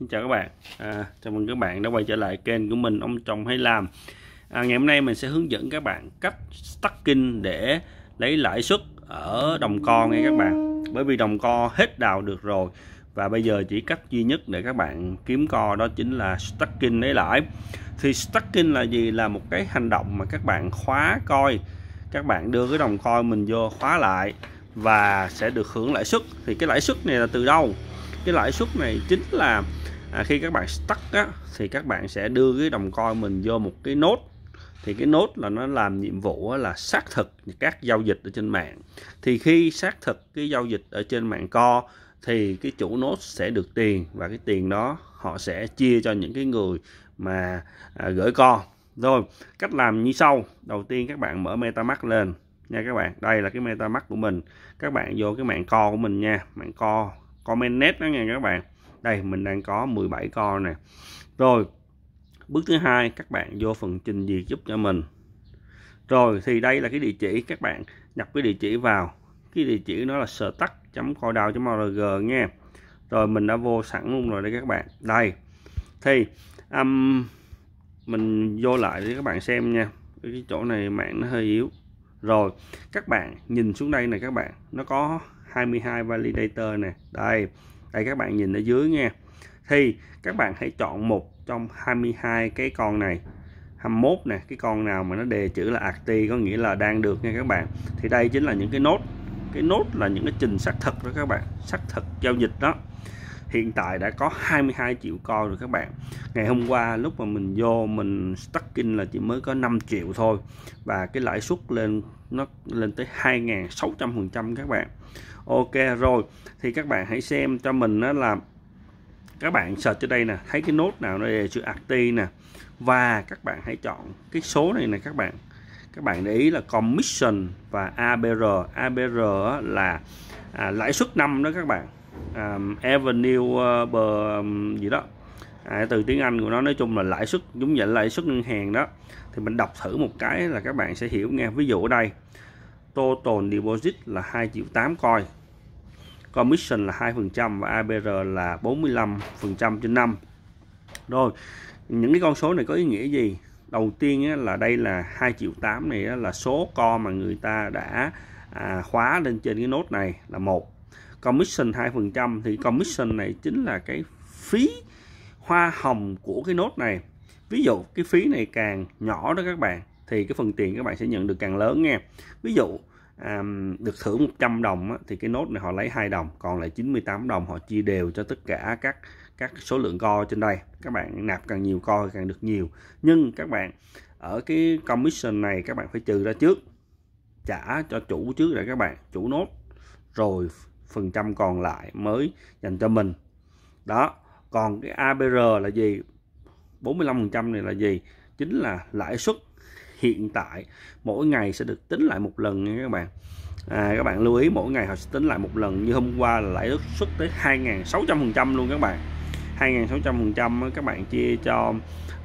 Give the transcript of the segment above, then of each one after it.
Xin chào các bạn à, Chào mừng các bạn đã quay trở lại kênh của mình Ông chồng Hay Làm à, Ngày hôm nay mình sẽ hướng dẫn các bạn cách stacking để lấy lãi suất ở đồng co nghe các bạn Bởi vì đồng co hết đào được rồi Và bây giờ chỉ cách duy nhất để các bạn kiếm co đó chính là stacking lấy lãi Thì stacking là gì? Là một cái hành động mà các bạn khóa coi Các bạn đưa cái đồng coi mình vô khóa lại và sẽ được hưởng lãi suất thì cái lãi suất này là từ đâu cái lãi suất này chính là à, khi các bạn stuck á, thì các bạn sẽ đưa cái đồng coin mình vô một cái nốt thì cái nốt là nó làm nhiệm vụ là xác thực các giao dịch ở trên mạng thì khi xác thực cái giao dịch ở trên mạng co thì cái chủ nốt sẽ được tiền và cái tiền đó họ sẽ chia cho những cái người mà à, gửi co rồi cách làm như sau đầu tiên các bạn mở metamask lên nha các bạn đây là cái metamask của mình các bạn vô cái mạng co của mình nha mạng co comment net đó nha các bạn đây mình đang có 17 con nè rồi bước thứ hai các bạn vô phần trình duyệt giúp cho mình rồi thì đây là cái địa chỉ các bạn nhập cái địa chỉ vào cái địa chỉ nó là stack.codao.org nha rồi mình đã vô sẵn luôn rồi đây các bạn đây thì um, mình vô lại để các bạn xem nha cái chỗ này mạng nó hơi yếu rồi các bạn nhìn xuống đây này các bạn nó có 22 validator nè đây đây các bạn nhìn ở dưới nha thì các bạn hãy chọn một trong 22 cái con này 21 nè cái con nào mà nó đề chữ là acti có nghĩa là đang được nha các bạn thì đây chính là những cái nốt cái nốt là những cái trình xác thực đó các bạn xác thực giao dịch đó hiện tại đã có 22 triệu coi rồi các bạn ngày hôm qua lúc mà mình vô mình stacking là chỉ mới có 5 triệu thôi và cái lãi suất lên nó lên tới 2.600% các bạn Ok rồi thì các bạn hãy xem cho mình đó là các bạn search ở đây nè thấy cái nốt nào nó là chữ acti nè và các bạn hãy chọn cái số này nè các bạn các bạn để ý là commission và ABR ABR là à, lãi suất năm đó các bạn um, Avenue uh, bờ um, gì đó à, từ tiếng Anh của nó nói chung là lãi suất giống vậy lãi suất ngân hàng đó thì mình đọc thử một cái là các bạn sẽ hiểu nghe ví dụ ở đây total deposit là 2 triệu 8 coi commission là 2% và APR là 45% trên năm rồi những cái con số này có ý nghĩa gì đầu tiên là đây là 2 triệu 8 này là số co mà người ta đã à, khóa lên trên cái nốt này là một commission 2% thì commission này chính là cái phí hoa hồng của cái nốt này ví dụ cái phí này càng nhỏ đó các bạn thì cái phần tiền các bạn sẽ nhận được càng lớn nha ví dụ à, được thưởng 100 đồng á, thì cái nốt này họ lấy hai đồng còn lại 98 đồng họ chia đều cho tất cả các các số lượng co trên đây các bạn nạp càng nhiều co càng được nhiều nhưng các bạn ở cái commission này các bạn phải trừ ra trước trả cho chủ trước rồi các bạn chủ nốt rồi phần trăm còn lại mới dành cho mình đó còn cái APR là gì 45% này là gì chính là lãi suất hiện tại mỗi ngày sẽ được tính lại một lần nha các bạn à, các bạn lưu ý mỗi ngày họ sẽ tính lại một lần như hôm qua là lãi suất tới 2.600% luôn các bạn 2.600% các bạn chia cho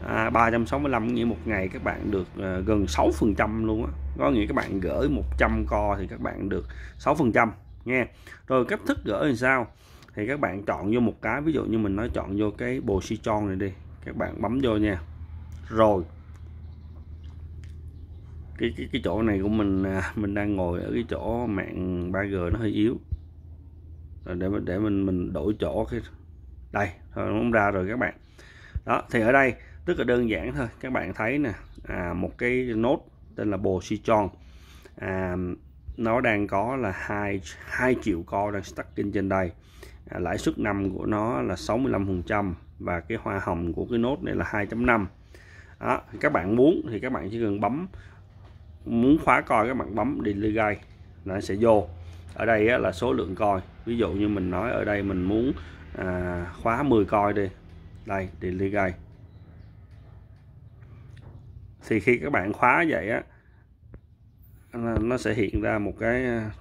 à, 365 nghĩa một ngày các bạn được à, gần 6% luôn á có nghĩa các bạn gửi 100 co thì các bạn được 6% nha rồi cách thức gỡ thì sao thì các bạn chọn vô một cái ví dụ như mình nói chọn vô cái bồ si tròn này đi các bạn bấm vô nha rồi cái cái cái chỗ này của mình à, mình đang ngồi ở cái chỗ mạng 3G nó hơi yếu rồi để để mình mình đổi chỗ cái đây thôi nó ra rồi các bạn đó thì ở đây rất là đơn giản thôi các bạn thấy nè à, một cái nốt tên là bồ si tròn à, nó đang có là 2, 2 triệu co đang stacking trên đây à, lãi suất năm của nó là 65% và cái hoa hồng của cái nốt này là 2.5 đó, các bạn muốn thì các bạn chỉ cần bấm muốn khóa coi các bạn bấm delegate nó sẽ vô ở đây á, là số lượng coi ví dụ như mình nói ở đây mình muốn à, khóa 10 coi đi đây delegate thì khi các bạn khóa vậy á nó sẽ hiện ra một cái à,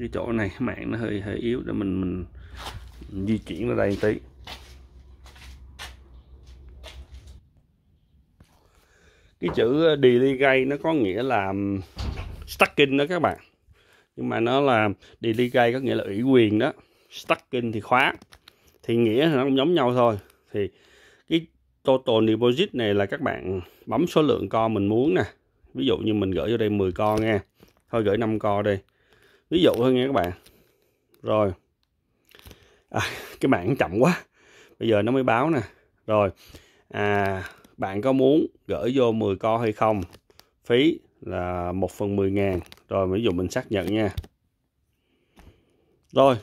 cái chỗ này mạng nó hơi hơi yếu để mình mình, di chuyển nó đây một tí cái chữ à, gay nó có nghĩa là stacking đó các bạn nhưng mà nó là gay có nghĩa là ủy quyền đó stacking thì khóa thì nghĩa nó cũng giống nhau thôi thì cái total deposit này là các bạn bấm số lượng con mình muốn nè ví dụ như mình gửi vô đây 10 con nha thôi gửi 5 con đi ví dụ thôi nha các bạn rồi à, cái mạng chậm quá bây giờ nó mới báo nè rồi à, bạn có muốn gửi vô 10 con hay không phí là 1 phần 10 ngàn rồi ví dụ mình xác nhận nha rồi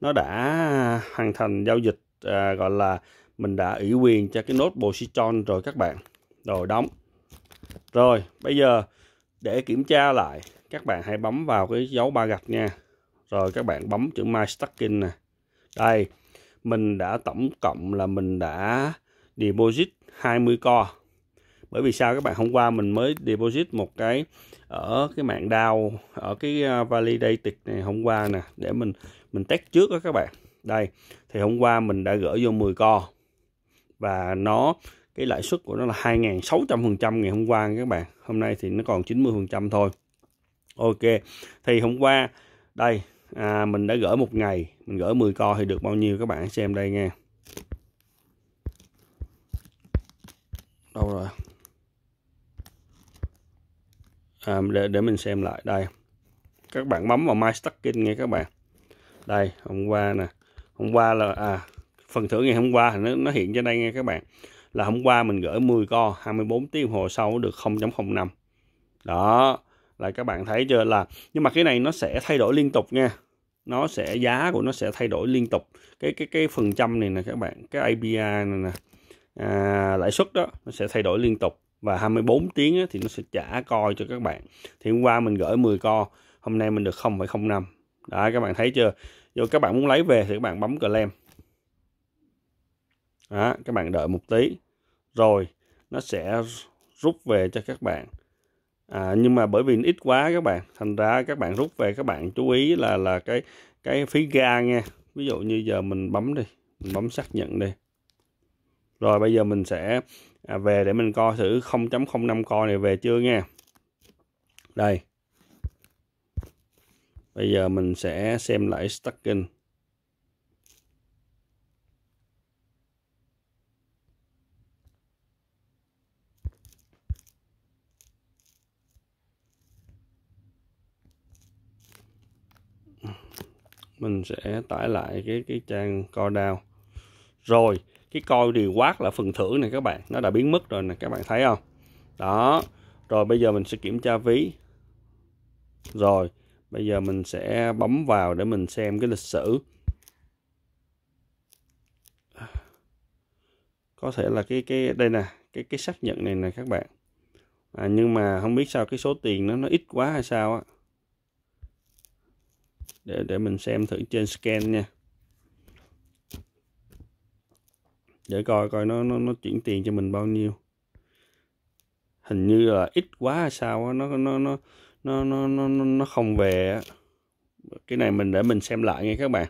nó đã hoàn thành giao dịch à, gọi là mình đã ủy quyền cho cái nốt Position rồi các bạn rồi đóng rồi bây giờ để kiểm tra lại các bạn hãy bấm vào cái dấu ba gạch nha rồi các bạn bấm chữ my stacking nè đây mình đã tổng cộng là mình đã deposit 20 co bởi vì sao các bạn hôm qua mình mới deposit một cái ở cái mạng DAO ở cái à, validated này hôm qua nè để mình mình test trước đó các bạn đây thì hôm qua mình đã gửi vô 10 co và nó cái lãi suất của nó là 2.600% ngày hôm qua các bạn hôm nay thì nó còn 90% thôi Ok thì hôm qua đây à, mình đã gửi một ngày mình gửi 10 co thì được bao nhiêu các bạn xem đây nha đâu rồi à, để, để mình xem lại đây các bạn bấm vào my stacking nghe các bạn đây hôm qua nè hôm qua là à phần thưởng ngày hôm qua thì nó, nó hiện trên đây nghe các bạn là hôm qua mình gửi 10 co 24 tiếng hồ sau được 0.05 đó là các bạn thấy chưa là nhưng mà cái này nó sẽ thay đổi liên tục nha nó sẽ giá của nó sẽ thay đổi liên tục cái cái cái phần trăm này nè các bạn cái API này nè à, lãi suất đó nó sẽ thay đổi liên tục và 24 tiếng thì nó sẽ trả coi cho các bạn thì hôm qua mình gửi 10 co hôm nay mình được 0.05 đó các bạn thấy chưa rồi các bạn muốn lấy về thì các bạn bấm claim đó, các bạn đợi một tí rồi nó sẽ rút về cho các bạn à, nhưng mà bởi vì nó ít quá các bạn thành ra các bạn rút về các bạn chú ý là là cái cái phí ga nha ví dụ như giờ mình bấm đi mình bấm xác nhận đi rồi bây giờ mình sẽ à, về để mình coi thử 0.05 coi này về chưa nha đây bây giờ mình sẽ xem lại stacking mình sẽ tải lại cái cái trang co đao rồi cái coi điều quát là phần thưởng này các bạn nó đã biến mất rồi nè các bạn thấy không đó rồi bây giờ mình sẽ kiểm tra ví rồi bây giờ mình sẽ bấm vào để mình xem cái lịch sử có thể là cái cái đây nè cái cái xác nhận này nè các bạn à, nhưng mà không biết sao cái số tiền nó nó ít quá hay sao á để để mình xem thử trên scan nha để coi coi nó nó nó chuyển tiền cho mình bao nhiêu hình như là ít quá hay sao á nó nó nó nó nó nó nó không về cái này mình để mình xem lại nha các bạn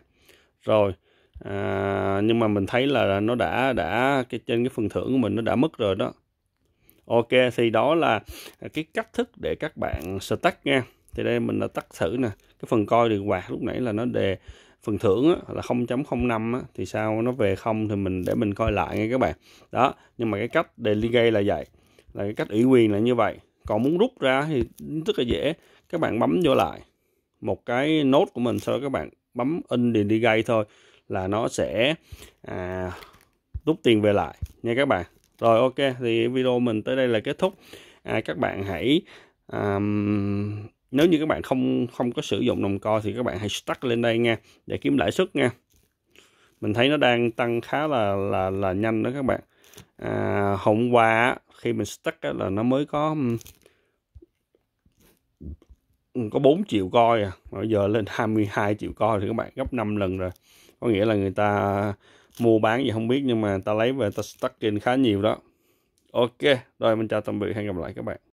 rồi à, nhưng mà mình thấy là nó đã đã cái trên cái phần thưởng của mình nó đã mất rồi đó ok thì đó là cái cách thức để các bạn start nha thì đây mình đã tắt thử nè cái phần coi được quạt lúc nãy là nó đề phần thưởng á, là 0.05 á, thì sao nó về không thì mình để mình coi lại nghe các bạn đó nhưng mà cái cách đề gây là vậy là cái cách ủy quyền là như vậy còn muốn rút ra thì rất là dễ các bạn bấm vô lại một cái nốt của mình sau đó các bạn bấm in gây thôi là nó sẽ à, rút tiền về lại nha các bạn rồi ok thì video mình tới đây là kết thúc à, các bạn hãy um, nếu như các bạn không không có sử dụng đồng coi thì các bạn hãy stuck lên đây nha để kiếm lãi suất nha mình thấy nó đang tăng khá là là là nhanh đó các bạn à, hôm qua khi mình stuck á, là nó mới có có 4 triệu coi à bây giờ lên 22 triệu coi thì các bạn gấp 5 lần rồi có nghĩa là người ta mua bán gì không biết nhưng mà ta lấy về ta stuck trên khá nhiều đó ok rồi mình chào tạm biệt hẹn gặp lại các bạn